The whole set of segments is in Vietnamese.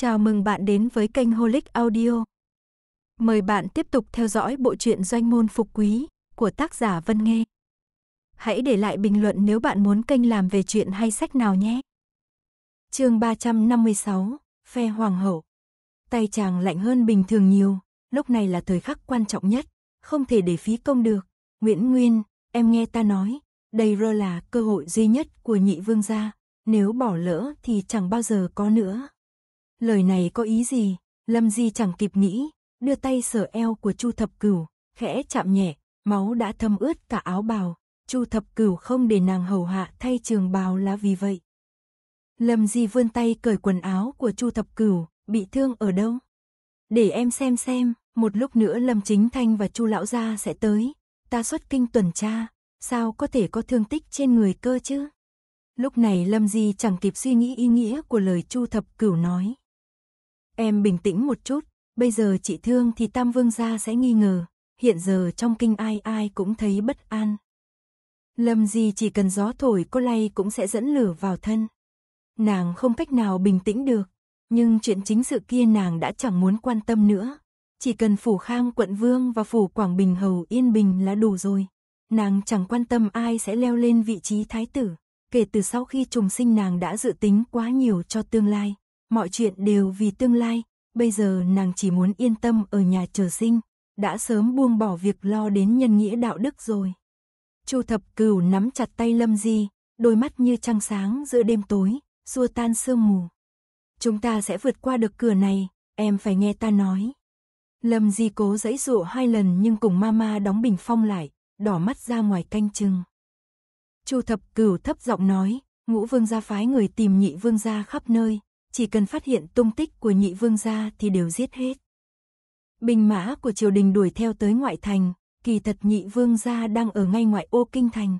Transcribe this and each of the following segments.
Chào mừng bạn đến với kênh Holic Audio. Mời bạn tiếp tục theo dõi bộ truyện Doanh môn phục quý của tác giả Vân Nghê. Hãy để lại bình luận nếu bạn muốn kênh làm về chuyện hay sách nào nhé. Chương 356: Phe hoàng hậu. Tay chàng lạnh hơn bình thường nhiều, lúc này là thời khắc quan trọng nhất, không thể để phí công được. Nguyễn Nguyên, em nghe ta nói, đây rơ là cơ hội duy nhất của nhị vương gia, nếu bỏ lỡ thì chẳng bao giờ có nữa. Lời này có ý gì? Lâm Di chẳng kịp nghĩ, đưa tay sờ eo của Chu Thập Cửu, khẽ chạm nhẹ, máu đã thâm ướt cả áo bào, Chu Thập Cửu không để nàng hầu hạ thay trường bào là vì vậy. Lâm Di vươn tay cởi quần áo của Chu Thập Cửu, bị thương ở đâu? Để em xem xem, một lúc nữa Lâm Chính Thanh và Chu lão gia sẽ tới, ta xuất kinh tuần tra, sao có thể có thương tích trên người cơ chứ? Lúc này Lâm Di chẳng kịp suy nghĩ ý nghĩa của lời Chu Thập Cửu nói. Em bình tĩnh một chút, bây giờ chị thương thì Tam Vương gia sẽ nghi ngờ, hiện giờ trong kinh ai ai cũng thấy bất an. Lâm Di chỉ cần gió thổi cô lay cũng sẽ dẫn lửa vào thân. Nàng không cách nào bình tĩnh được, nhưng chuyện chính sự kia nàng đã chẳng muốn quan tâm nữa. Chỉ cần phủ khang quận vương và phủ Quảng Bình hầu yên bình là đủ rồi. Nàng chẳng quan tâm ai sẽ leo lên vị trí thái tử. Kể từ sau khi trùng sinh nàng đã dự tính quá nhiều cho tương lai. Mọi chuyện đều vì tương lai, bây giờ nàng chỉ muốn yên tâm ở nhà chờ sinh, đã sớm buông bỏ việc lo đến nhân nghĩa đạo đức rồi. Chu Thập Cửu nắm chặt tay Lâm Di, đôi mắt như trăng sáng giữa đêm tối, xua tan sương mù. Chúng ta sẽ vượt qua được cửa này, em phải nghe ta nói. Lâm Di cố giãy dụa hai lần nhưng cùng mama đóng bình phong lại, đỏ mắt ra ngoài canh chừng. Chu Thập Cửu thấp giọng nói, Ngũ Vương gia phái người tìm nhị vương gia khắp nơi, chỉ cần phát hiện tung tích của nhị vương gia thì đều giết hết. Binh mã của triều đình đuổi theo tới ngoại thành, kỳ thật nhị vương gia đang ở ngay ngoại ô kinh thành.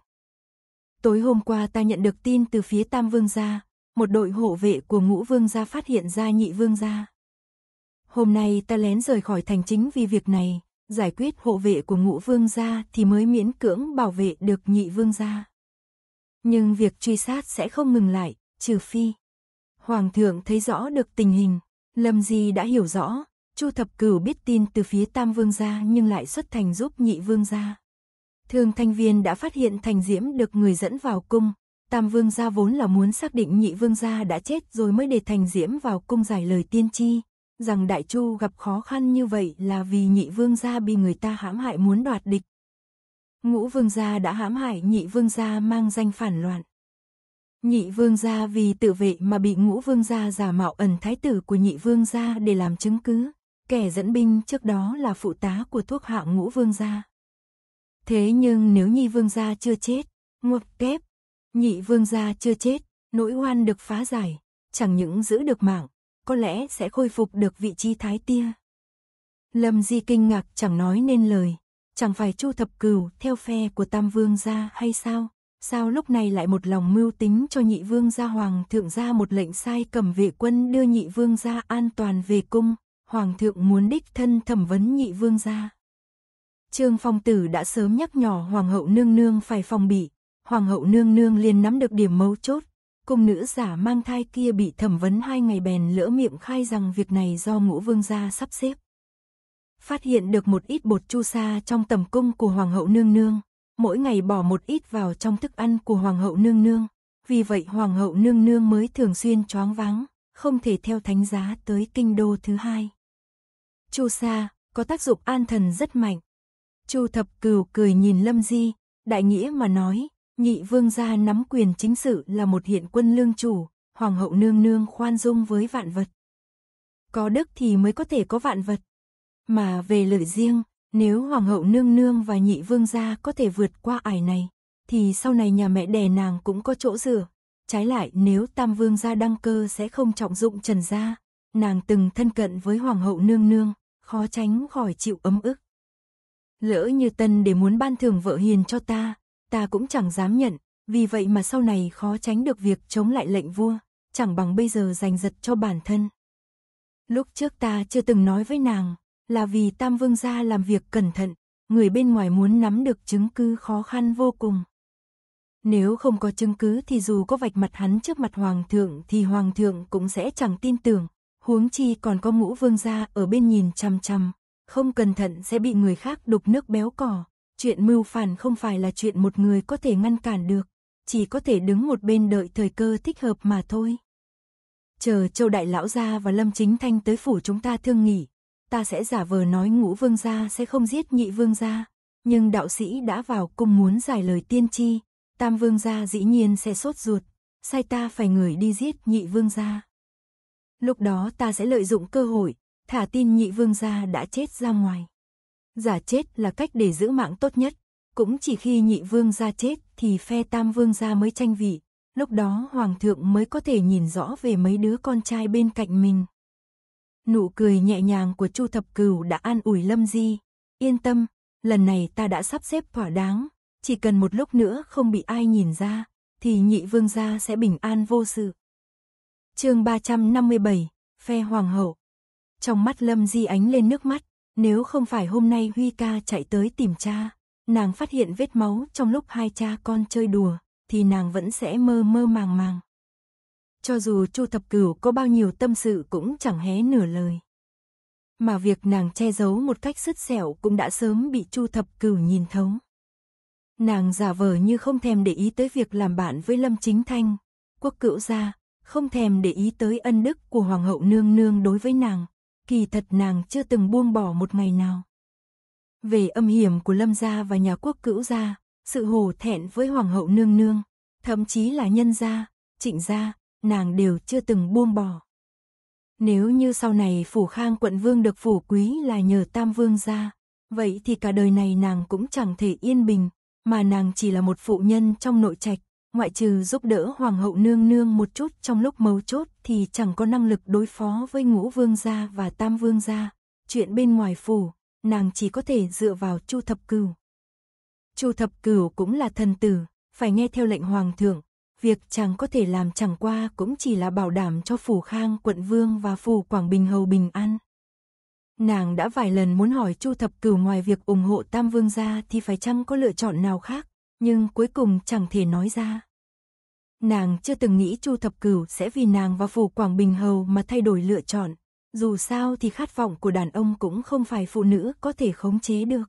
Tối hôm qua ta nhận được tin từ phía tam vương gia, một đội hộ vệ của ngũ vương gia phát hiện ra nhị vương gia. Hôm nay ta lén rời khỏi thành chính vì việc này, giải quyết hộ vệ của ngũ vương gia thì mới miễn cưỡng bảo vệ được nhị vương gia. Nhưng việc truy sát sẽ không ngừng lại, trừ phi. Hoàng thượng thấy rõ được tình hình, Lâm Di đã hiểu rõ, Chu Thập Cửu biết tin từ phía Tam Vương gia nhưng lại xuất thành giúp Nhị Vương gia. Thường Thanh Viên đã phát hiện Thành Diễm được người dẫn vào cung, Tam Vương gia vốn là muốn xác định Nhị Vương gia đã chết rồi mới để Thành Diễm vào cung giải lời tiên tri, rằng Đại Chu gặp khó khăn như vậy là vì Nhị Vương gia bị người ta hãm hại muốn đoạt địch. Ngũ Vương gia đã hãm hại Nhị Vương gia mang danh phản loạn. Nhị vương gia vì tự vệ mà bị ngũ vương gia giả mạo ẩn thái tử của nhị vương gia để làm chứng cứ. Kẻ dẫn binh trước đó là phụ tá của thuốc hạ ngũ vương gia. Thế nhưng nếu nhị vương gia chưa chết, ngục kép, nhị vương gia chưa chết, nỗi oan được phá giải, chẳng những giữ được mạng, có lẽ sẽ khôi phục được vị trí thái tia. Lâm Di kinh ngạc chẳng nói nên lời, chẳng phải Chu Thập Cừu theo phe của Tam Vương gia hay sao? Sao lúc này lại một lòng mưu tính cho nhị vương gia hoàng thượng ra một lệnh sai cầm vệ quân đưa nhị vương gia an toàn về cung, hoàng thượng muốn đích thân thẩm vấn nhị vương gia. Trương Phong Tử đã sớm nhắc nhỏ hoàng hậu nương nương phải phòng bị, hoàng hậu nương nương liền nắm được điểm mấu chốt, cung nữ giả mang thai kia bị thẩm vấn hai ngày bèn lỡ miệng khai rằng việc này do ngũ vương gia sắp xếp. Phát hiện được một ít bột chu sa trong tầm cung của hoàng hậu nương nương, mỗi ngày bỏ một ít vào trong thức ăn của Hoàng hậu nương nương. Vì vậy Hoàng hậu nương nương mới thường xuyên choáng váng, không thể theo thánh giá tới kinh đô thứ hai. Chu sa có tác dụng an thần rất mạnh. Chu thập cừu cười nhìn Lâm Di, đại nghĩa mà nói, nhị vương gia nắm quyền chính sự là một hiện quân lương chủ, hoàng hậu nương nương khoan dung với vạn vật. Có đức thì mới có thể có vạn vật. Mà về lợi riêng, nếu hoàng hậu nương nương và nhị vương gia có thể vượt qua ải này, thì sau này nhà mẹ đẻ nàng cũng có chỗ dựa. Trái lại nếu tam vương gia đăng cơ sẽ không trọng dụng trần gia, nàng từng thân cận với hoàng hậu nương nương, khó tránh khỏi chịu ấm ức. Lỡ như tân để muốn ban thưởng vợ hiền cho ta, ta cũng chẳng dám nhận, vì vậy mà sau này khó tránh được việc chống lại lệnh vua, chẳng bằng bây giờ giành giật cho bản thân. Lúc trước ta chưa từng nói với nàng, là vì Tam Vương gia làm việc cẩn thận, người bên ngoài muốn nắm được chứng cứ khó khăn vô cùng. Nếu không có chứng cứ thì dù có vạch mặt hắn trước mặt Hoàng thượng thì Hoàng thượng cũng sẽ chẳng tin tưởng, huống chi còn có ngũ vương gia ở bên nhìn chăm chăm, không cẩn thận sẽ bị người khác đục nước béo cỏ. Chuyện mưu phản không phải là chuyện một người có thể ngăn cản được, chỉ có thể đứng một bên đợi thời cơ thích hợp mà thôi. Chờ Châu Đại Lão Gia và Lâm Chính Thanh tới phủ chúng ta thương nghỉ, ta sẽ giả vờ nói ngũ vương gia sẽ không giết nhị vương gia, nhưng đạo sĩ đã vào cung muốn giải lời tiên tri, tam vương gia dĩ nhiên sẽ sốt ruột, sai ta phải người đi giết nhị vương gia. Lúc đó ta sẽ lợi dụng cơ hội, thả tin nhị vương gia đã chết ra ngoài. Giả chết là cách để giữ mạng tốt nhất, cũng chỉ khi nhị vương gia chết thì phe tam vương gia mới tranh vị, lúc đó hoàng thượng mới có thể nhìn rõ về mấy đứa con trai bên cạnh mình. Nụ cười nhẹ nhàng của Chu Thập Cửu đã an ủi Lâm Di. Yên tâm, lần này ta đã sắp xếp thỏa đáng. Chỉ cần một lúc nữa không bị ai nhìn ra, thì nhị vương gia sẽ bình an vô sự. chương 357, Phe Hoàng hậu. Trong mắt Lâm Di ánh lên nước mắt, nếu không phải hôm nay Huy ca chạy tới tìm cha, nàng phát hiện vết máu trong lúc hai cha con chơi đùa, thì nàng vẫn sẽ mơ mơ màng màng cho dù Chu Thập Cửu có bao nhiêu tâm sự cũng chẳng hé nửa lời. Mà việc nàng che giấu một cách sứt sẹo cũng đã sớm bị Chu Thập Cửu nhìn thấu. Nàng giả vờ như không thèm để ý tới việc làm bạn với Lâm Chính Thanh, quốc cựu gia, không thèm để ý tới ân đức của Hoàng hậu nương nương đối với nàng, kỳ thật nàng chưa từng buông bỏ một ngày nào. Về âm hiểm của Lâm gia và nhà quốc cữu gia, sự hồ thẹn với Hoàng hậu nương nương, thậm chí là nhân gia, trịnh gia, nàng đều chưa từng buông bỏ. Nếu như sau này phủ khang quận vương được phủ quý là nhờ tam vương ra, vậy thì cả đời này nàng cũng chẳng thể yên bình, mà nàng chỉ là một phụ nhân trong nội trạch, ngoại trừ giúp đỡ hoàng hậu nương nương một chút trong lúc mấu chốt thì chẳng có năng lực đối phó với ngũ vương gia và tam vương gia. Chuyện bên ngoài phủ, nàng chỉ có thể dựa vào chu thập cửu. Chu thập cửu cũng là thần tử, phải nghe theo lệnh hoàng thượng, việc chàng có thể làm chẳng qua cũng chỉ là bảo đảm cho phủ khang quận vương và phủ Quảng Bình hầu bình an. Nàng đã vài lần muốn hỏi Chu Thập Cửu ngoài việc ủng hộ Tam Vương gia thì phải chăng có lựa chọn nào khác, nhưng cuối cùng chẳng thể nói ra. Nàng chưa từng nghĩ Chu Thập Cửu sẽ vì nàng và phủ Quảng Bình hầu mà thay đổi lựa chọn, dù sao thì khát vọng của đàn ông cũng không phải phụ nữ có thể khống chế được.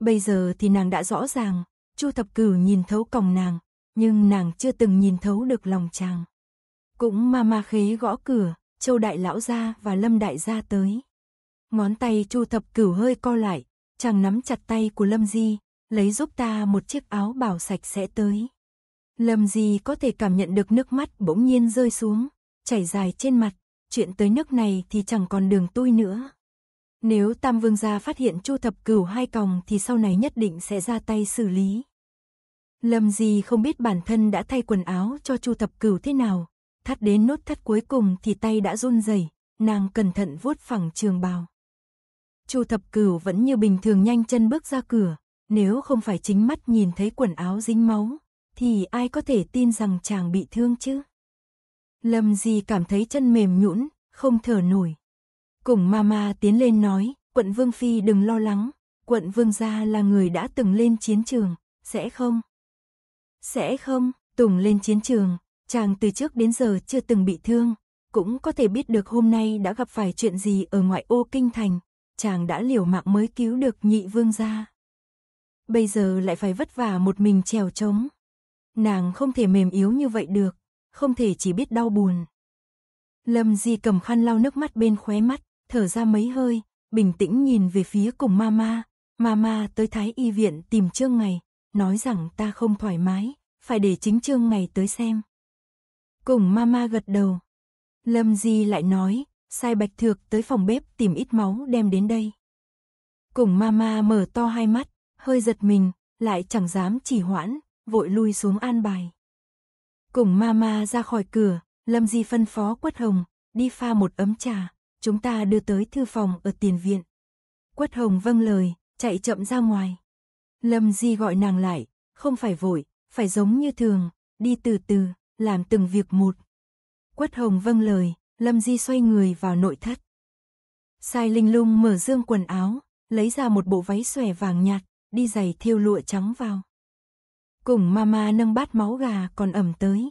Bây giờ thì nàng đã rõ ràng, Chu Thập Cửu nhìn thấu còng nàng, nhưng nàng chưa từng nhìn thấu được lòng chàng. Cũng ma ma khế gõ cửa, Châu Đại Lão ra và Lâm Đại gia tới. Ngón tay Chu Thập Cửu hơi co lại, chàng nắm chặt tay của Lâm Di, lấy giúp ta một chiếc áo bảo sạch sẽ tới. Lâm Di có thể cảm nhận được nước mắt bỗng nhiên rơi xuống, chảy dài trên mặt, chuyện tới nước này thì chẳng còn đường tôi nữa. Nếu Tam Vương gia phát hiện Chu Thập Cửu hai còng thì sau này nhất định sẽ ra tay xử lý. Lâm Di không biết bản thân đã thay quần áo cho Chu Thập Cửu thế nào, thắt đến nốt thắt cuối cùng thì tay đã run rẩy, nàng cẩn thận vuốt phẳng trường bào. Chu Thập Cửu vẫn như bình thường nhanh chân bước ra cửa, nếu không phải chính mắt nhìn thấy quần áo dính máu, thì ai có thể tin rằng chàng bị thương chứ? Lâm Di cảm thấy chân mềm nhũn, không thở nổi. Cùng Mama tiến lên nói, quận Vương Phi đừng lo lắng, quận Vương gia là người đã từng lên chiến trường, sẽ không? Sẽ không, Tùng lên chiến trường, chàng từ trước đến giờ chưa từng bị thương, cũng có thể biết được hôm nay đã gặp phải chuyện gì ở ngoại ô kinh thành, chàng đã liều mạng mới cứu được nhị vương gia. Bây giờ lại phải vất vả một mình trèo trống. Nàng không thể mềm yếu như vậy được, không thể chỉ biết đau buồn. Lâm Di cầm khăn lau nước mắt bên khóe mắt, thở ra mấy hơi, bình tĩnh nhìn về phía cùng mama, mama tới Thái Y viện tìm Trương Ngày, nói rằng ta không thoải mái, phải để chính trương ngày tới xem. Cùng mama gật đầu. Lâm Di lại nói, sai bạch thược tới phòng bếp tìm ít máu đem đến đây. Cùng mama mở to hai mắt, hơi giật mình, lại chẳng dám chỉ hoãn, vội lui xuống an bài. Cùng mama ra khỏi cửa, Lâm Di phân phó Quất Hồng, đi pha một ấm trà, chúng ta đưa tới thư phòng ở tiền viện. Quất Hồng vâng lời, chạy chậm ra ngoài. Lâm Di gọi nàng lại, không phải vội, phải giống như thường, đi từ từ, làm từng việc một. Quất Hồng vâng lời, Lâm Di xoay người vào nội thất. Sai Linh Lung mở dương quần áo, lấy ra một bộ váy xòe vàng nhạt, đi giày thiêu lụa trắng vào. Cùng mama nâng bát máu gà còn ẩm tới.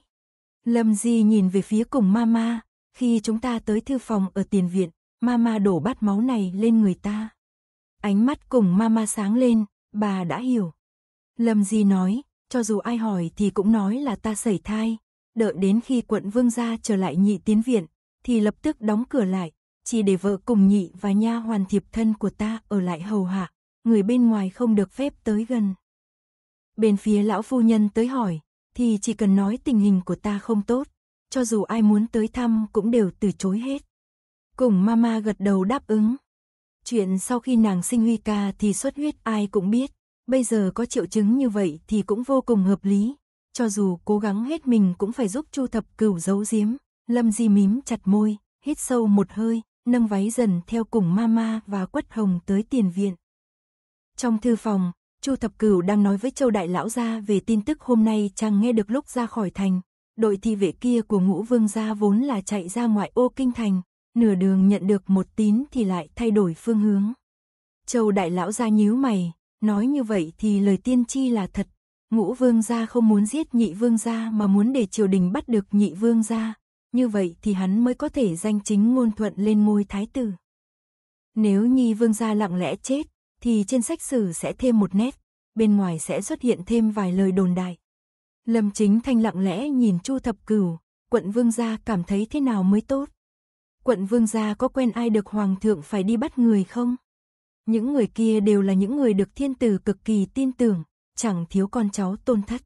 Lâm Di nhìn về phía cùng mama, khi chúng ta tới thư phòng ở tiền viện, mama đổ bát máu này lên người ta. Ánh mắt cùng mama sáng lên, Bà đã hiểu. Lâm Di nói, cho dù ai hỏi thì cũng nói là ta sẩy thai. Đợi đến khi quận vương gia trở lại nhị tiến viện, thì lập tức đóng cửa lại, chỉ để vợ cùng nhị và nha hoàn thiệp thân của ta ở lại hầu hạ. Người bên ngoài không được phép tới gần. Bên phía lão phu nhân tới hỏi, thì chỉ cần nói tình hình của ta không tốt, cho dù ai muốn tới thăm cũng đều từ chối hết. Cùng mama gật đầu đáp ứng. Chuyện sau khi nàng sinh Huy ca thì xuất huyết ai cũng biết, bây giờ có triệu chứng như vậy thì cũng vô cùng hợp lý. Cho dù cố gắng hết mình cũng phải giúp Chu Thập Cửu giấu giếm, Lâm Di mím chặt môi, hít sâu một hơi, nâng váy dần theo cùng Mama và Quất Hồng tới tiền viện. Trong thư phòng, Chu Thập Cửu đang nói với Châu Đại Lão Gia về tin tức hôm nay chàng nghe được lúc ra khỏi thành. Đội thi vệ kia của ngũ vương gia vốn là chạy ra ngoại ô kinh thành, nửa đường nhận được một tín thì lại thay đổi phương hướng. Châu đại lão ra nhíu mày, nói như vậy thì lời tiên tri là thật. Ngũ vương gia không muốn giết nhị vương gia mà muốn để triều đình bắt được nhị vương gia. Như vậy thì hắn mới có thể danh chính ngôn thuận lên ngôi thái tử. Nếu nhị vương gia lặng lẽ chết, thì trên sách sử sẽ thêm một nét, bên ngoài sẽ xuất hiện thêm vài lời đồn đại. Lâm chính thanh lặng lẽ nhìn Chu Thập Cửu, quận vương gia cảm thấy thế nào mới tốt quận vương gia có quen ai được hoàng thượng phải đi bắt người không? Những người kia đều là những người được thiên tử cực kỳ tin tưởng, chẳng thiếu con cháu tôn thất.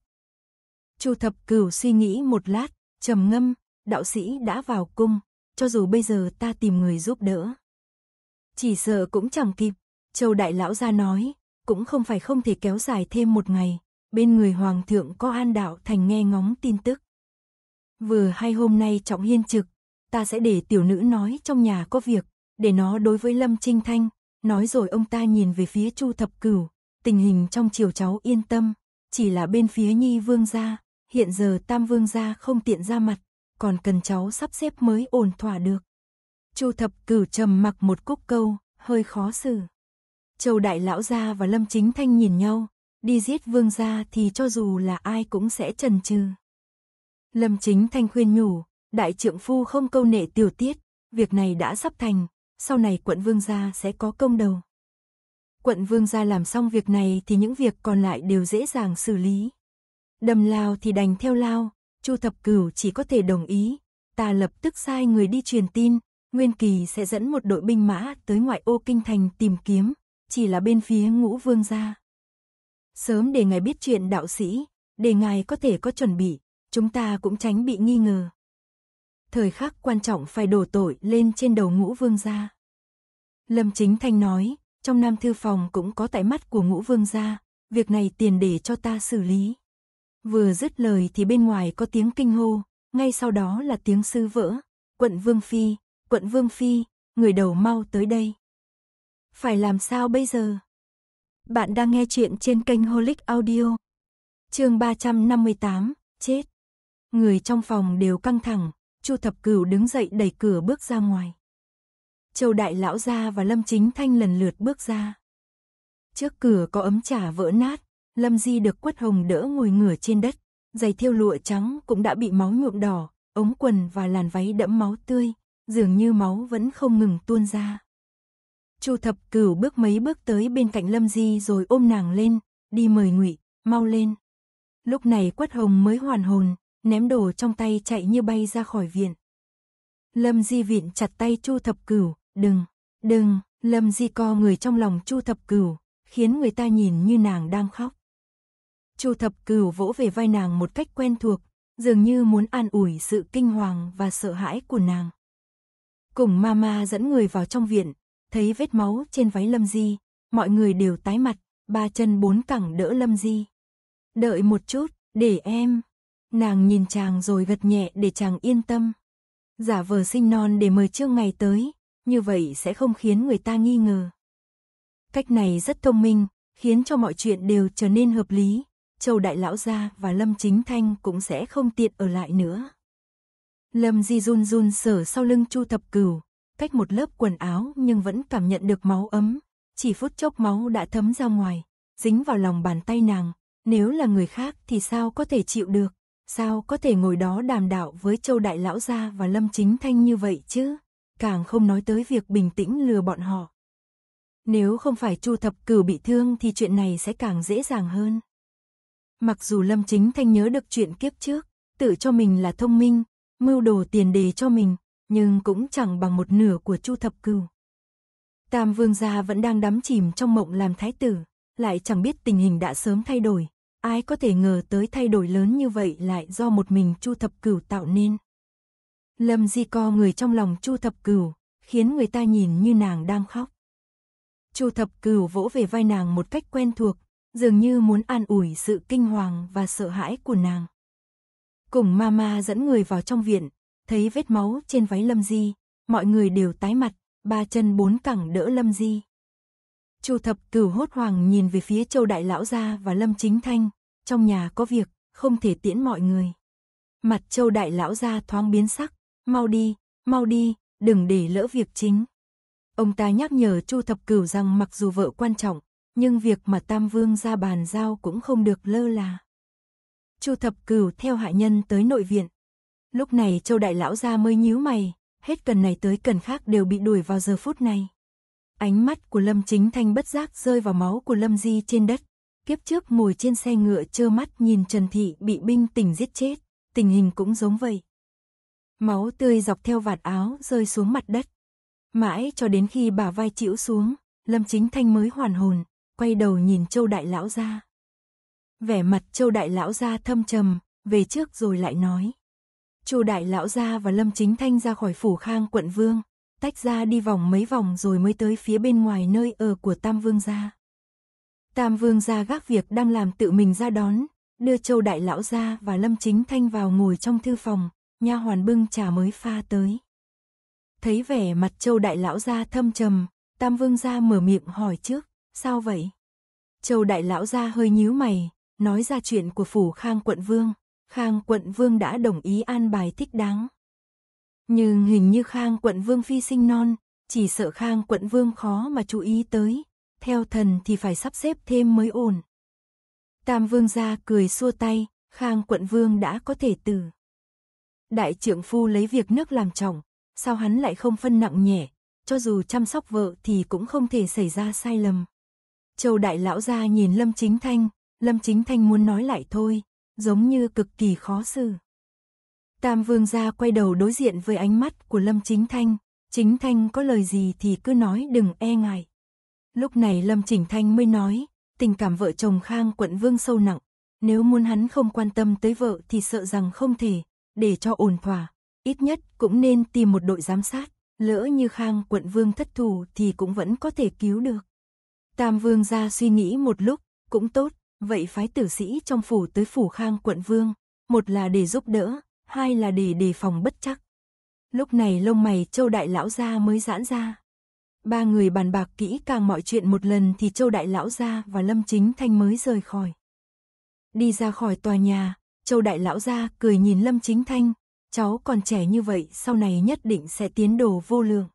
Chu thập cửu suy nghĩ một lát, trầm ngâm, đạo sĩ đã vào cung, cho dù bây giờ ta tìm người giúp đỡ. Chỉ sợ cũng chẳng kịp, châu đại lão ra nói, cũng không phải không thể kéo dài thêm một ngày, bên người hoàng thượng có an đạo thành nghe ngóng tin tức. Vừa hay hôm nay trọng hiên trực, ta sẽ để tiểu nữ nói trong nhà có việc, để nó đối với Lâm Trinh Thanh, nói rồi ông ta nhìn về phía Chu Thập Cửu, tình hình trong chiều cháu yên tâm, chỉ là bên phía Nhi Vương gia, hiện giờ Tam Vương gia không tiện ra mặt, còn cần cháu sắp xếp mới ổn thỏa được. Chu Thập Cửu trầm mặc một cúc câu, hơi khó xử. Châu Đại Lão Gia và Lâm Chính Thanh nhìn nhau, đi giết Vương Gia thì cho dù là ai cũng sẽ trần trừ. Lâm Chính Thanh khuyên nhủ, Đại trượng phu không câu nệ tiểu tiết, việc này đã sắp thành, sau này quận vương gia sẽ có công đầu. Quận vương gia làm xong việc này thì những việc còn lại đều dễ dàng xử lý. Đầm lao thì đành theo lao, Chu Thập Cửu chỉ có thể đồng ý, ta lập tức sai người đi truyền tin, Nguyên Kỳ sẽ dẫn một đội binh mã tới ngoại ô kinh thành tìm kiếm, chỉ là bên phía ngũ vương gia. Sớm để ngài biết chuyện đạo sĩ, để ngài có thể có chuẩn bị, chúng ta cũng tránh bị nghi ngờ thời khắc quan trọng phải đổ tội lên trên đầu ngũ vương gia. Lâm Chính Thanh nói, trong nam thư phòng cũng có tại mắt của ngũ vương gia, việc này tiền để cho ta xử lý. Vừa dứt lời thì bên ngoài có tiếng kinh hô, ngay sau đó là tiếng sư vỡ, quận Vương Phi, quận Vương Phi, người đầu mau tới đây. Phải làm sao bây giờ? Bạn đang nghe chuyện trên kênh Holic Audio. Chương 358, chết. Người trong phòng đều căng thẳng, Chu Thập Cửu đứng dậy đẩy cửa bước ra ngoài. Châu Đại Lão Gia và Lâm Chính Thanh lần lượt bước ra. Trước cửa có ấm trà vỡ nát, Lâm Di được Quất Hồng đỡ ngồi ngửa trên đất, giày thiêu lụa trắng cũng đã bị máu nhuộm đỏ, ống quần và làn váy đẫm máu tươi, dường như máu vẫn không ngừng tuôn ra. Chu Thập Cửu bước mấy bước tới bên cạnh Lâm Di rồi ôm nàng lên, đi mời Ngụy, mau lên. Lúc này Quất Hồng mới hoàn hồn, ném đồ trong tay chạy như bay ra khỏi viện. Lâm Di viện chặt tay Chu Thập Cửu, "Đừng, đừng." Lâm Di co người trong lòng Chu Thập Cửu, khiến người ta nhìn như nàng đang khóc. Chu Thập Cửu vỗ về vai nàng một cách quen thuộc, dường như muốn an ủi sự kinh hoàng và sợ hãi của nàng. Cùng mama dẫn người vào trong viện, thấy vết máu trên váy Lâm Di, mọi người đều tái mặt, ba chân bốn cẳng đỡ Lâm Di. "Đợi một chút, để em" Nàng nhìn chàng rồi gật nhẹ để chàng yên tâm. Giả vờ sinh non để mời trương ngày tới, như vậy sẽ không khiến người ta nghi ngờ. Cách này rất thông minh, khiến cho mọi chuyện đều trở nên hợp lý. Châu Đại Lão Gia và Lâm Chính Thanh cũng sẽ không tiện ở lại nữa. Lâm Di run run sở sau lưng Chu Thập Cửu, cách một lớp quần áo nhưng vẫn cảm nhận được máu ấm. Chỉ phút chốc máu đã thấm ra ngoài, dính vào lòng bàn tay nàng. Nếu là người khác thì sao có thể chịu được. Sao có thể ngồi đó đàm đạo với Châu Đại Lão Gia và Lâm Chính Thanh như vậy chứ? Càng không nói tới việc bình tĩnh lừa bọn họ. Nếu không phải Chu Thập Cửu bị thương thì chuyện này sẽ càng dễ dàng hơn. Mặc dù Lâm Chính Thanh nhớ được chuyện kiếp trước, tự cho mình là thông minh, mưu đồ tiền đề cho mình, nhưng cũng chẳng bằng một nửa của Chu Thập Cửu. Tam Vương gia vẫn đang đắm chìm trong mộng làm thái tử, lại chẳng biết tình hình đã sớm thay đổi, Ai có thể ngờ tới thay đổi lớn như vậy lại do một mình Chu Thập Cửu tạo nên. Lâm Di co người trong lòng Chu Thập Cửu, khiến người ta nhìn như nàng đang khóc. Chu Thập Cửu vỗ về vai nàng một cách quen thuộc, dường như muốn an ủi sự kinh hoàng và sợ hãi của nàng. Cùng Mama dẫn người vào trong viện, thấy vết máu trên váy Lâm Di, mọi người đều tái mặt, ba chân bốn cẳng đỡ Lâm Di. Chu thập cửu hốt hoàng nhìn về phía Châu Đại Lão Gia và Lâm Chính Thanh, trong nhà có việc, không thể tiễn mọi người. Mặt Châu Đại Lão Gia thoáng biến sắc, mau đi, mau đi, đừng để lỡ việc chính. Ông ta nhắc nhở Chu thập cửu rằng mặc dù vợ quan trọng, nhưng việc mà Tam Vương ra bàn giao cũng không được lơ là. Chu thập cửu theo hạ nhân tới nội viện. Lúc này Châu Đại Lão Gia mới nhíu mày, hết cần này tới cần khác đều bị đuổi vào giờ phút này. Ánh mắt của Lâm Chính Thanh bất giác rơi vào máu của Lâm Di trên đất. Kiếp trước ngồi trên xe ngựa trơ mắt nhìn Trần Thị bị binh tình giết chết, tình hình cũng giống vậy. Máu tươi dọc theo vạt áo rơi xuống mặt đất. Mãi cho đến khi bà vai chịu xuống, Lâm Chính Thanh mới hoàn hồn, quay đầu nhìn Châu Đại Lão ra. Vẻ mặt Châu Đại Lão ra thâm trầm, về trước rồi lại nói. Châu Đại Lão ra và Lâm Chính Thanh ra khỏi phủ khang quận Vương, tách ra đi vòng mấy vòng rồi mới tới phía bên ngoài nơi ở của Tam Vương gia. Tam Vương gia gác việc đang làm tự mình ra đón, đưa Châu Đại Lão gia và Lâm Chính Thanh vào ngồi trong thư phòng, nha hoàn bưng trà mới pha tới. Thấy vẻ mặt Châu Đại Lão gia thâm trầm, Tam Vương gia mở miệng hỏi trước, sao vậy? Châu Đại Lão gia hơi nhíu mày, nói ra chuyện của phủ Khang Quận Vương. Khang Quận Vương đã đồng ý an bài thích đáng. Nhưng hình như Khang quận vương phi sinh non, chỉ sợ Khang quận vương khó mà chú ý tới, theo thần thì phải sắp xếp thêm mới ổn. Tam vương gia cười xua tay, Khang quận vương đã có thể từ Đại trưởng phu lấy việc nước làm trọng, sao hắn lại không phân nặng nhẹ, cho dù chăm sóc vợ thì cũng không thể xảy ra sai lầm. Châu đại lão gia nhìn Lâm Chính Thanh, Lâm Chính Thanh muốn nói lại thôi, giống như cực kỳ khó xử. Tam Vương gia quay đầu đối diện với ánh mắt của Lâm Chính Thanh, Chính Thanh có lời gì thì cứ nói đừng e ngại. Lúc này Lâm Chỉnh Thanh mới nói, tình cảm vợ chồng Khang quận Vương sâu nặng, nếu muốn hắn không quan tâm tới vợ thì sợ rằng không thể, để cho ổn thỏa, ít nhất cũng nên tìm một đội giám sát, lỡ như Khang quận Vương thất thù thì cũng vẫn có thể cứu được. Tam Vương gia suy nghĩ một lúc, cũng tốt, vậy phái tử sĩ trong phủ tới phủ Khang quận Vương, một là để giúp đỡ, hai là để đề phòng bất chắc. Lúc này lông mày Châu Đại Lão Gia mới giãn ra. Ba người bàn bạc kỹ càng mọi chuyện một lần thì Châu Đại Lão Gia và Lâm Chính Thanh mới rời khỏi. Đi ra khỏi tòa nhà, Châu Đại Lão Gia cười nhìn Lâm Chính Thanh, cháu còn trẻ như vậy sau này nhất định sẽ tiến đồ vô lượng.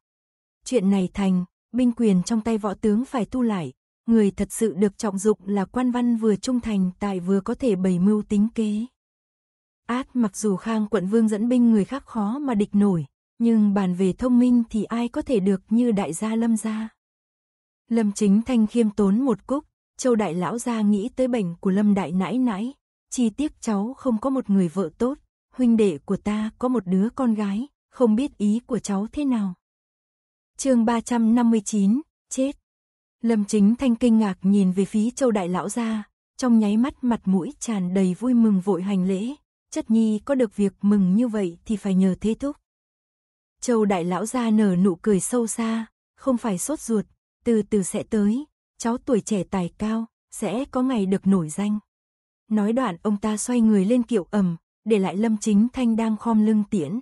Chuyện này thành, binh quyền trong tay võ tướng phải tu lại, người thật sự được trọng dụng là quan văn vừa trung thành tại vừa có thể bày mưu tính kế. Át mặc dù Khang quận vương dẫn binh người khác khó mà địch nổi, nhưng bàn về thông minh thì ai có thể được như đại gia Lâm gia. Lâm Chính Thanh khiêm tốn một cúc, Châu đại lão gia nghĩ tới bệnh của Lâm đại nãi nãi, chi tiếc cháu không có một người vợ tốt, huynh đệ của ta có một đứa con gái, không biết ý của cháu thế nào. Chương 359, chết. Lâm Chính Thanh kinh ngạc nhìn về phía Châu đại lão gia, trong nháy mắt mặt mũi tràn đầy vui mừng vội hành lễ, chất nhi có được việc mừng như vậy thì phải nhờ thế thúc. Châu đại lão ra nở nụ cười sâu xa, không phải sốt ruột, từ từ sẽ tới, cháu tuổi trẻ tài cao, sẽ có ngày được nổi danh. Nói đoạn ông ta xoay người lên kiệu ẩm, để lại Lâm Chính Thanh đang khom lưng tiễn.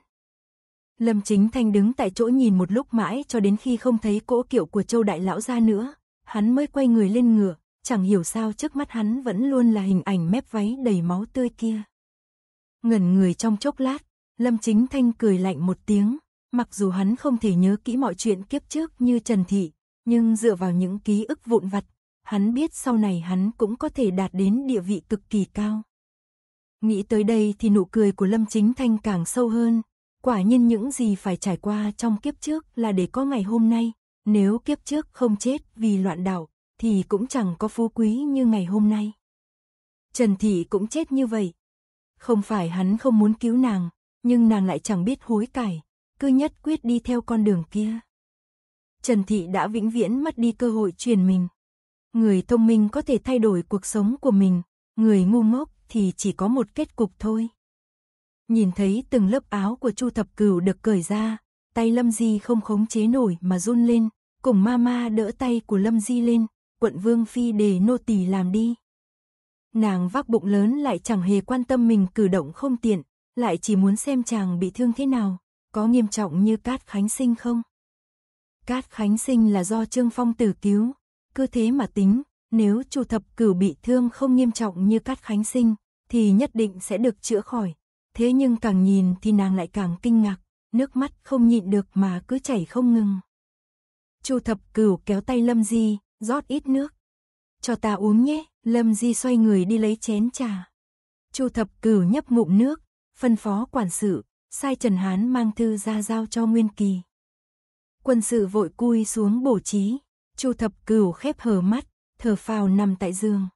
Lâm Chính Thanh đứng tại chỗ nhìn một lúc mãi cho đến khi không thấy cỗ kiệu của châu đại lão ra nữa, hắn mới quay người lên ngựa, chẳng hiểu sao trước mắt hắn vẫn luôn là hình ảnh mép váy đầy máu tươi kia ngẩn người trong chốc lát, Lâm Chính Thanh cười lạnh một tiếng, mặc dù hắn không thể nhớ kỹ mọi chuyện kiếp trước như Trần Thị, nhưng dựa vào những ký ức vụn vặt, hắn biết sau này hắn cũng có thể đạt đến địa vị cực kỳ cao. Nghĩ tới đây thì nụ cười của Lâm Chính Thanh càng sâu hơn, quả nhiên những gì phải trải qua trong kiếp trước là để có ngày hôm nay, nếu kiếp trước không chết vì loạn đạo thì cũng chẳng có phú quý như ngày hôm nay. Trần Thị cũng chết như vậy, không phải hắn không muốn cứu nàng, nhưng nàng lại chẳng biết hối cải, cứ nhất quyết đi theo con đường kia. Trần Thị đã vĩnh viễn mất đi cơ hội truyền mình. Người thông minh có thể thay đổi cuộc sống của mình, người ngu ngốc thì chỉ có một kết cục thôi. Nhìn thấy từng lớp áo của Chu Thập Cửu được cởi ra, tay Lâm Di không khống chế nổi mà run lên, cùng mama đỡ tay của Lâm Di lên, quận Vương Phi để nô tỳ làm đi. Nàng vác bụng lớn lại chẳng hề quan tâm mình cử động không tiện, lại chỉ muốn xem chàng bị thương thế nào, có nghiêm trọng như Cát Khánh Sinh không. Cát Khánh Sinh là do Trương Phong tử cứu, cứ thế mà tính, nếu Chu Thập Cửu bị thương không nghiêm trọng như Cát Khánh Sinh, thì nhất định sẽ được chữa khỏi. Thế nhưng càng nhìn thì nàng lại càng kinh ngạc, nước mắt không nhịn được mà cứ chảy không ngừng. Chu Thập Cửu kéo tay Lâm Di, rót ít nước, cho ta uống nhé, Lâm Di xoay người đi lấy chén trà. Chu thập cửu nhấp ngụm nước, phân phó quản sự, sai Trần Hán mang thư ra giao cho Nguyên Kỳ. Quân sự vội cui xuống bổ trí, Chu thập cửu khép hờ mắt, thở phào nằm tại giường.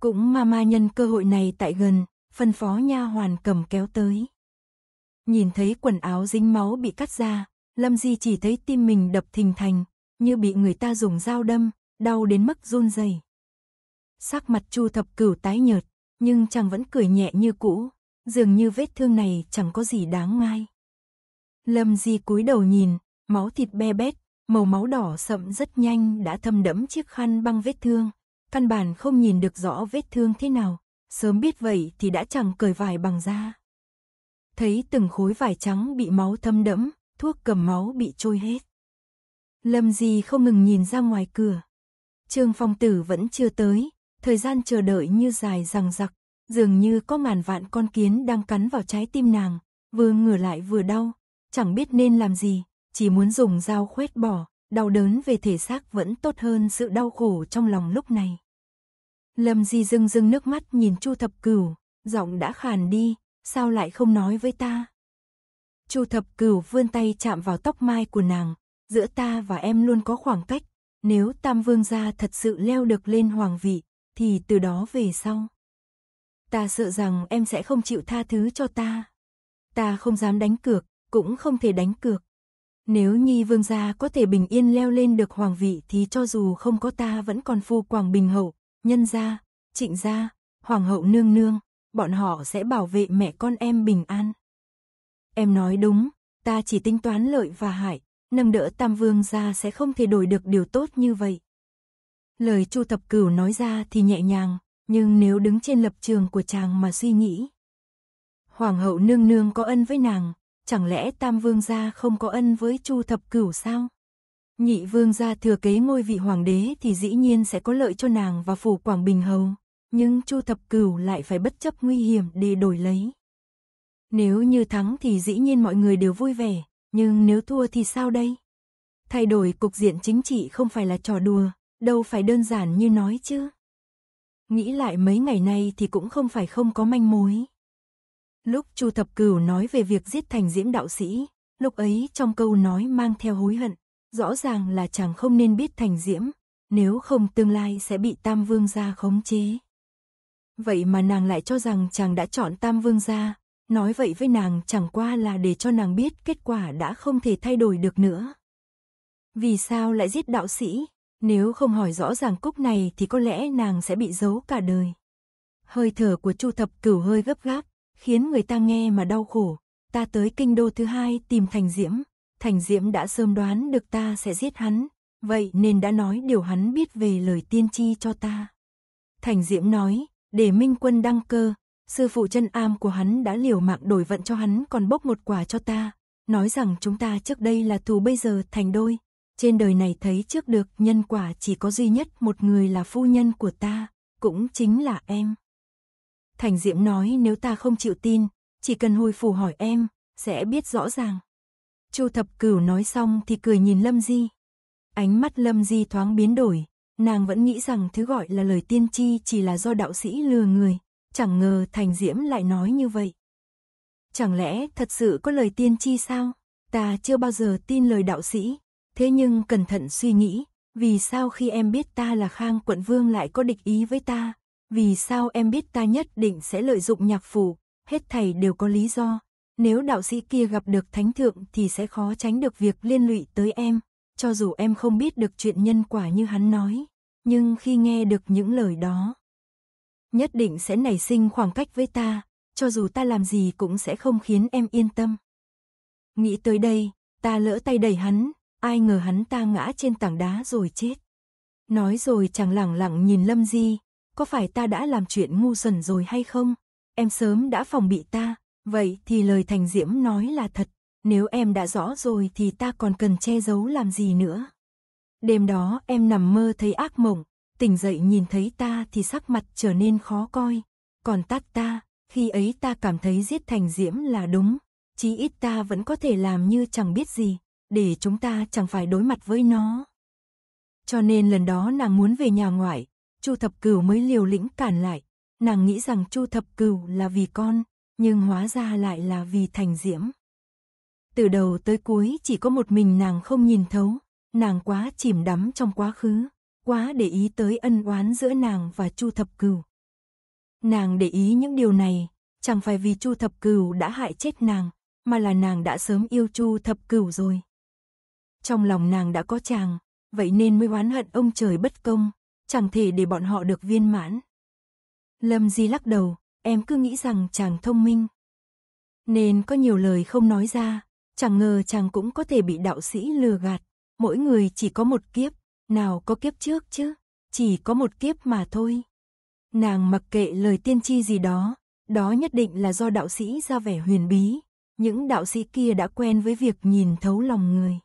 Cũng ma ma nhân cơ hội này tại gần, phân phó nha hoàn cầm kéo tới. Nhìn thấy quần áo dính máu bị cắt ra, Lâm Di chỉ thấy tim mình đập thình thành, như bị người ta dùng dao đâm, đau đến mức run rẩy sắc mặt Chu Thập Cửu tái nhợt, nhưng chàng vẫn cười nhẹ như cũ, dường như vết thương này chẳng có gì đáng ngai. Lâm Di cúi đầu nhìn, máu thịt be bét, màu máu đỏ sậm rất nhanh đã thâm đẫm chiếc khăn băng vết thương, căn bản không nhìn được rõ vết thương thế nào, sớm biết vậy thì đã chẳng cởi vải bằng da. Thấy từng khối vải trắng bị máu thâm đẫm, thuốc cầm máu bị trôi hết. Lâm Di không ngừng nhìn ra ngoài cửa. Trương Phong Tử vẫn chưa tới, thời gian chờ đợi như dài rằng giặc, dường như có ngàn vạn con kiến đang cắn vào trái tim nàng, vừa ngửa lại vừa đau, chẳng biết nên làm gì, chỉ muốn dùng dao khuét bỏ, đau đớn về thể xác vẫn tốt hơn sự đau khổ trong lòng lúc này. Lâm Di dưng dưng nước mắt nhìn Chu Thập Cửu, giọng đã khàn đi, sao lại không nói với ta? Chu Thập Cửu vươn tay chạm vào tóc mai của nàng, giữa ta và em luôn có khoảng cách, nếu Tam Vương gia thật sự leo được lên hoàng vị, thì từ đó về sau. Ta sợ rằng em sẽ không chịu tha thứ cho ta. Ta không dám đánh cược, cũng không thể đánh cược. Nếu Nhi Vương gia có thể bình yên leo lên được hoàng vị thì cho dù không có ta vẫn còn phu Quảng Bình Hậu, Nhân gia, Trịnh gia, Hoàng hậu nương nương, bọn họ sẽ bảo vệ mẹ con em bình an. Em nói đúng, ta chỉ tính toán lợi và hại, nâng đỡ Tam Vương gia sẽ không thể đổi được điều tốt như vậy. Lời Chu thập Cửu nói ra thì nhẹ nhàng, nhưng nếu đứng trên lập trường của chàng mà suy nghĩ. Hoàng hậu nương nương có ân với nàng, chẳng lẽ Tam Vương gia không có ân với Chu Thập Cửu sao? Nhị Vương gia thừa kế ngôi vị hoàng đế thì dĩ nhiên sẽ có lợi cho nàng và phủ Quảng Bình hầu, nhưng Chu Thập Cửu lại phải bất chấp nguy hiểm để đổi lấy. Nếu như thắng thì dĩ nhiên mọi người đều vui vẻ, nhưng nếu thua thì sao đây? Thay đổi cục diện chính trị không phải là trò đùa, đâu phải đơn giản như nói chứ. Nghĩ lại mấy ngày nay thì cũng không phải không có manh mối. Lúc Chu Thập Cửu nói về việc giết thành diễm đạo sĩ, lúc ấy trong câu nói mang theo hối hận, rõ ràng là chàng không nên biết thành diễm, nếu không tương lai sẽ bị Tam Vương gia khống chế. Vậy mà nàng lại cho rằng chàng đã chọn Tam Vương gia, nói vậy với nàng chẳng qua là để cho nàng biết kết quả đã không thể thay đổi được nữa. Vì sao lại giết đạo sĩ? Nếu không hỏi rõ ràng cúc này thì có lẽ nàng sẽ bị giấu cả đời. Hơi thở của Chu Thập Cửu hơi gấp gáp, khiến người ta nghe mà đau khổ. Ta tới kinh đô thứ hai tìm Thành Diễm. Thành Diễm đã sớm đoán được ta sẽ giết hắn, vậy nên đã nói điều hắn biết về lời tiên tri cho ta. Thành Diễm nói, để Minh Quân đăng cơ, sư phụ chân am của hắn đã liều mạng đổi vận cho hắn còn bốc một quả cho ta, nói rằng chúng ta trước đây là thù bây giờ thành đôi, trên đời này thấy trước được nhân quả chỉ có duy nhất một người là phu nhân của ta, cũng chính là em. Thành Diễm nói nếu ta không chịu tin, chỉ cần hồi phù hỏi em, sẽ biết rõ ràng. Chu Thập Cửu nói xong thì cười nhìn Lâm Di. Ánh mắt Lâm Di thoáng biến đổi, nàng vẫn nghĩ rằng thứ gọi là lời tiên tri chỉ là do đạo sĩ lừa người, chẳng ngờ Thành Diễm lại nói như vậy. Chẳng lẽ thật sự có lời tiên tri sao? Ta chưa bao giờ tin lời đạo sĩ, Thế nhưng cẩn thận suy nghĩ, vì sao khi em biết ta là Khang quận vương lại có địch ý với ta? Vì sao em biết ta nhất định sẽ lợi dụng nhạc phủ? Hết thầy đều có lý do. Nếu đạo sĩ kia gặp được thánh thượng thì sẽ khó tránh được việc liên lụy tới em, cho dù em không biết được chuyện nhân quả như hắn nói. Nhưng khi nghe được những lời đó, nhất định sẽ nảy sinh khoảng cách với ta, cho dù ta làm gì cũng sẽ không khiến em yên tâm. Nghĩ tới đây, ta lỡ tay đẩy hắn, ai ngờ hắn ta ngã trên tảng đá rồi chết. Nói rồi chàng lẳng lặng nhìn Lâm Di, có phải ta đã làm chuyện ngu xuẩn rồi hay không? Em sớm đã phòng bị ta, vậy thì lời Thành Diễm nói là thật, nếu em đã rõ rồi thì ta còn cần che giấu làm gì nữa. Đêm đó em nằm mơ thấy ác mộng, tỉnh dậy nhìn thấy ta thì sắc mặt trở nên khó coi, còn tát ta, khi ấy ta cảm thấy giết Thành Diễm là đúng, chí ít ta vẫn có thể làm như chẳng biết gì, để chúng ta chẳng phải đối mặt với nó. Cho nên lần đó nàng muốn về nhà ngoại, Chu Thập Cửu mới liều lĩnh cản lại, nàng nghĩ rằng Chu Thập Cửu là vì con, nhưng hóa ra lại là vì Thành Diễm. Từ đầu tới cuối chỉ có một mình nàng không nhìn thấu, nàng quá chìm đắm trong quá khứ, quá để ý tới ân oán giữa nàng và Chu Thập Cửu. Nàng để ý những điều này, chẳng phải vì Chu Thập Cửu đã hại chết nàng, mà là nàng đã sớm yêu Chu Thập Cửu rồi. Trong lòng nàng đã có chàng, vậy nên mới oán hận ông trời bất công, chẳng thể để bọn họ được viên mãn. Lâm Di lắc đầu, em cứ nghĩ rằng chàng thông minh. Nên có nhiều lời không nói ra, chẳng ngờ chàng cũng có thể bị đạo sĩ lừa gạt, mỗi người chỉ có một kiếp, nào có kiếp trước chứ, chỉ có một kiếp mà thôi. Nàng mặc kệ lời tiên tri gì đó, đó nhất định là do đạo sĩ ra vẻ huyền bí, những đạo sĩ kia đã quen với việc nhìn thấu lòng người.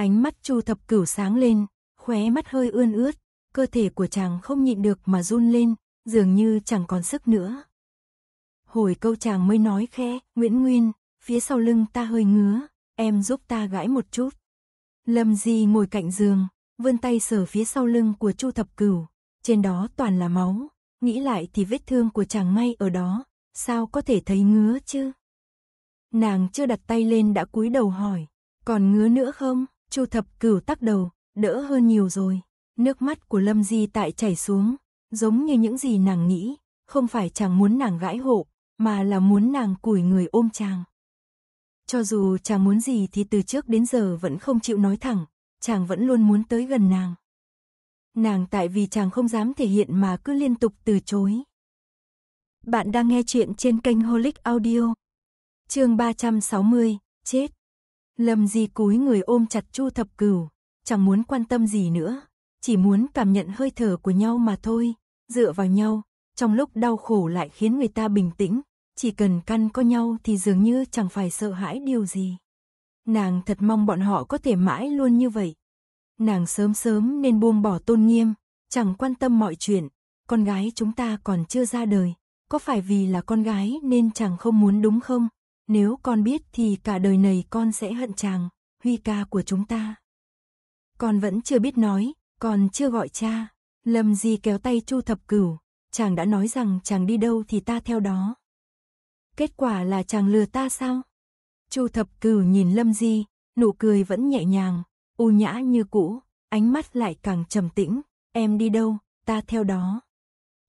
Ánh mắt Chu Thập Cửu sáng lên, khóe mắt hơi ươn ướt, cơ thể của chàng không nhịn được mà run lên, dường như chẳng còn sức nữa. Hồi câu chàng mới nói khẽ, Nguyễn Nguyên, phía sau lưng ta hơi ngứa, em giúp ta gãi một chút. Lâm Di ngồi cạnh giường, vươn tay sờ phía sau lưng của Chu Thập Cửu, trên đó toàn là máu, nghĩ lại thì vết thương của chàng ngay ở đó, sao có thể thấy ngứa chứ? Nàng chưa đặt tay lên đã cúi đầu hỏi, còn ngứa nữa không? Chu thập cửu tắc đầu, đỡ hơn nhiều rồi. Nước mắt của Lâm Di tại chảy xuống, giống như những gì nàng nghĩ, không phải chàng muốn nàng gãi hộ, mà là muốn nàng củi người ôm chàng. Cho dù chàng muốn gì thì từ trước đến giờ vẫn không chịu nói thẳng, chàng vẫn luôn muốn tới gần nàng. Nàng tại vì chàng không dám thể hiện mà cứ liên tục từ chối. Bạn đang nghe chuyện trên kênh Holic Audio. Chương 360, chết. Lâm Di cúi người ôm chặt Chu Thập Cửu, chẳng muốn quan tâm gì nữa, chỉ muốn cảm nhận hơi thở của nhau mà thôi, dựa vào nhau, trong lúc đau khổ lại khiến người ta bình tĩnh, chỉ cần căn có nhau thì dường như chẳng phải sợ hãi điều gì. Nàng thật mong bọn họ có thể mãi luôn như vậy. Nàng sớm sớm nên buông bỏ tôn nghiêm, chẳng quan tâm mọi chuyện, con gái chúng ta còn chưa ra đời, có phải vì là con gái nên chẳng không muốn đúng không? Nếu con biết thì cả đời này con sẽ hận chàng, Huy ca của chúng ta. Con vẫn chưa biết nói, con chưa gọi cha. Lâm Di kéo tay Chu Thập Cửu, chàng đã nói rằng chàng đi đâu thì ta theo đó. Kết quả là chàng lừa ta sao? Chu Thập Cửu nhìn Lâm Di, nụ cười vẫn nhẹ nhàng, u nhã như cũ, ánh mắt lại càng trầm tĩnh, em đi đâu, ta theo đó.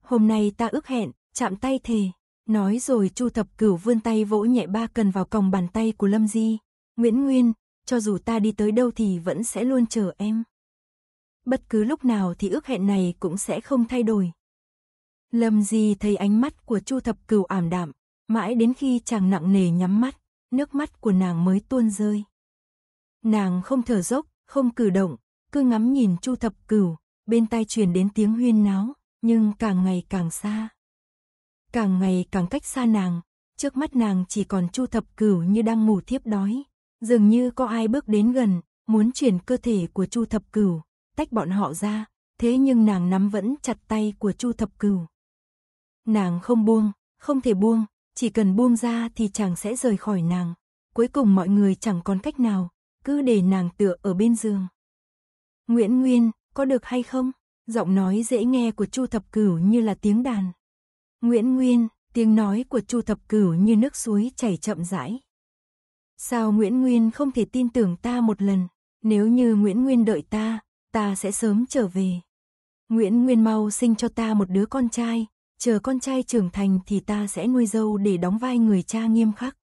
Hôm nay ta ước hẹn, chạm tay thề. Nói rồi Chu Thập Cửu vươn tay vỗ nhẹ ba cần vào còng bàn tay của Lâm Di. Nguyễn Nguyên, cho dù ta đi tới đâu thì vẫn sẽ luôn chờ em. Bất cứ lúc nào thì ước hẹn này cũng sẽ không thay đổi. Lâm Di thấy ánh mắt của Chu Thập Cửu ảm đạm, mãi đến khi chàng nặng nề nhắm mắt, nước mắt của nàng mới tuôn rơi. Nàng không thở dốc, không cử động, cứ ngắm nhìn Chu Thập Cửu, bên tai truyền đến tiếng huyên náo, nhưng càng ngày càng xa càng ngày càng cách xa nàng, trước mắt nàng chỉ còn Chu Thập Cửu như đang ngủ thiếp đói, dường như có ai bước đến gần, muốn chuyển cơ thể của Chu Thập Cửu, tách bọn họ ra, thế nhưng nàng nắm vẫn chặt tay của Chu Thập Cửu. Nàng không buông, không thể buông, chỉ cần buông ra thì chàng sẽ rời khỏi nàng, cuối cùng mọi người chẳng còn cách nào, cứ để nàng tựa ở bên giường. Nguyễn Nguyên, có được hay không? Giọng nói dễ nghe của Chu Thập Cửu như là tiếng đàn. Nguyễn Nguyên, tiếng nói của Chu Thập Cửu như nước suối chảy chậm rãi. Sao Nguyễn Nguyên không thể tin tưởng ta một lần, nếu như Nguyễn Nguyên đợi ta, ta sẽ sớm trở về. Nguyễn Nguyên mau sinh cho ta một đứa con trai, chờ con trai trưởng thành thì ta sẽ nuôi dâu để đóng vai người cha nghiêm khắc.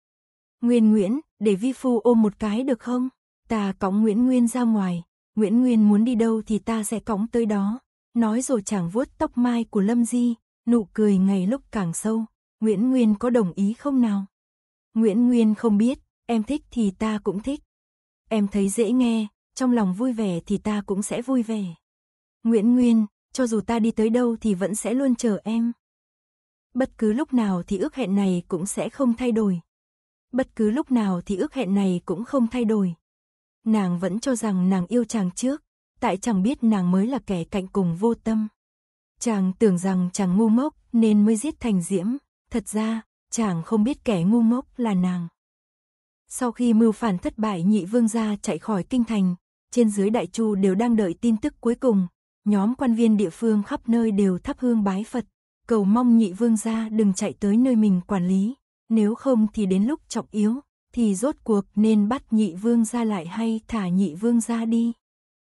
Nguyên Nguyễn, để vi phu ôm một cái được không? Ta cõng Nguyễn Nguyên ra ngoài, Nguyễn Nguyên muốn đi đâu thì ta sẽ cõng tới đó. Nói rồi chàng vuốt tóc mai của Lâm Di, nụ cười ngày lúc càng sâu, Nguyễn Nguyên có đồng ý không nào? Nguyễn Nguyên không biết, em thích thì ta cũng thích. Em thấy dễ nghe, trong lòng vui vẻ thì ta cũng sẽ vui vẻ. Nguyễn Nguyên, cho dù ta đi tới đâu thì vẫn sẽ luôn chờ em. Bất cứ lúc nào thì ước hẹn này cũng sẽ không thay đổi. Bất cứ lúc nào thì ước hẹn này cũng không thay đổi. Nàng vẫn cho rằng nàng yêu chàng trước, tại chẳng biết nàng mới là kẻ cạnh cùng vô tâm. Chàng tưởng rằng chàng ngu mốc nên mới giết Thành Diễm, thật ra, chàng không biết kẻ ngu mốc là nàng. Sau khi mưu phản thất bại nhị vương gia chạy khỏi kinh thành, trên dưới đại chu đều đang đợi tin tức cuối cùng, nhóm quan viên địa phương khắp nơi đều thắp hương bái Phật, cầu mong nhị vương gia đừng chạy tới nơi mình quản lý, nếu không thì đến lúc trọng yếu, thì rốt cuộc nên bắt nhị vương gia lại hay thả nhị vương gia đi.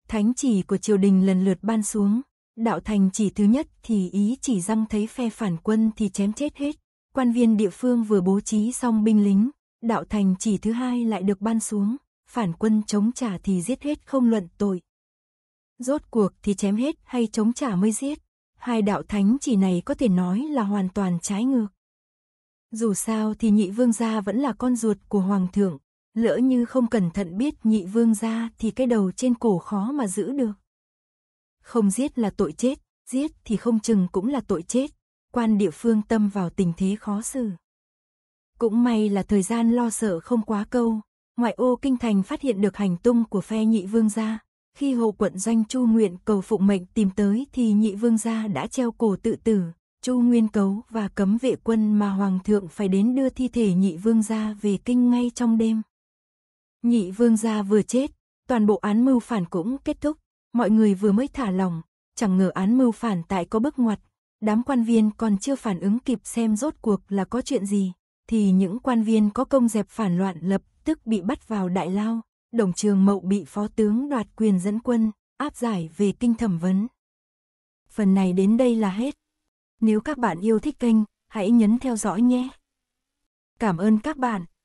Thánh chỉ của triều đình lần lượt ban xuống, đạo thành chỉ thứ nhất thì ý chỉ răng thấy phe phản quân thì chém chết hết. Quan viên địa phương vừa bố trí xong binh lính, đạo thành chỉ thứ hai lại được ban xuống, phản quân chống trả thì giết hết không luận tội. Rốt cuộc thì chém hết hay chống trả mới giết, hai đạo thánh chỉ này có thể nói là hoàn toàn trái ngược. Dù sao thì nhị vương gia vẫn là con ruột của hoàng thượng, lỡ như không cẩn thận biết nhị vương gia thì cái đầu trên cổ khó mà giữ được. Không giết là tội chết, giết thì không chừng cũng là tội chết. Quan địa phương tâm vào tình thế khó xử. Cũng may là thời gian lo sợ không quá câu, ngoại ô kinh thành phát hiện được hành tung của phe nhị vương gia. Khi hộ quận doanh Chu Nguyện cầu phụng mệnh tìm tới thì nhị vương gia đã treo cổ tự tử, Chu Nguyên Cấu và cấm vệ quân mà Hoàng thượng phải đến đưa thi thể nhị vương gia về kinh ngay trong đêm. Nhị vương gia vừa chết, toàn bộ án mưu phản cũng kết thúc, mọi người vừa mới thả lòng, chẳng ngờ án mưu phản tại có bước ngoặt, đám quan viên còn chưa phản ứng kịp xem rốt cuộc là có chuyện gì, thì những quan viên có công dẹp phản loạn lập tức bị bắt vào đại lao, đồng trường mậu bị phó tướng đoạt quyền dẫn quân, áp giải về kinh thẩm vấn. Phần này đến đây là hết. Nếu các bạn yêu thích kênh, hãy nhấn theo dõi nhé. Cảm ơn các bạn.